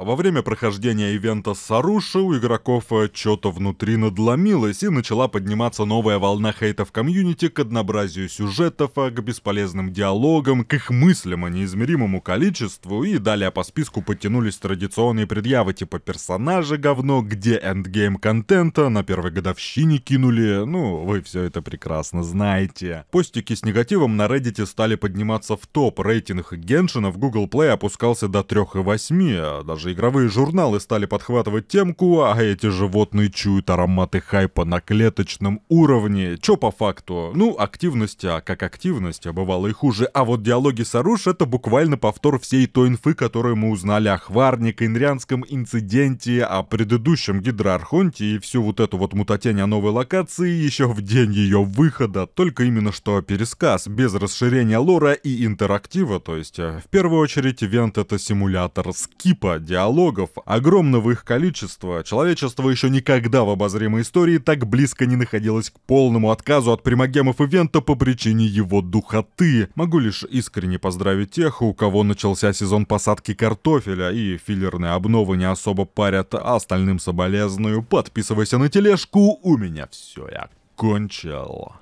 А во время прохождения ивента Саруши у игроков э, что-то внутри надломилось и начала подниматься новая волна хейта в комьюнити к однообразию сюжетов, э, к бесполезным диалогам, к их мыслям о неизмеримому количеству и далее по списку подтянулись традиционные предъявы типа персонажа говно, где эндгейм контента, на первой годовщине кинули, ну вы все это прекрасно знаете. Постики с негативом на Reddit стали подниматься в топ, рейтинг Геншина в Google Play опускался до 3,8, а даже игровые журналы стали подхватывать темку, а эти животные чуют ароматы хайпа на клеточном уровне. Чё по факту? Ну, активность, а как активность, а бывало и хуже. А вот диалоги с аруш это буквально повтор всей той инфы, которую мы узнали о Хварник, Инрянском инциденте, о предыдущем Гидроархонте и всю вот эту вот мутатень о новой локации еще в день ее выхода, только именно что пересказ, без расширения лора и интерактива, то есть э, в первую очередь ивент это симулятор скипа, диалог диалогов, огромного их количества, человечество еще никогда в обозримой истории так близко не находилось к полному отказу от примагемов ивента по причине его духоты. Могу лишь искренне поздравить тех, у кого начался сезон посадки картофеля и филлерные обновы не особо парят, а остальным соболезную. Подписывайся на тележку, у меня все, я кончил.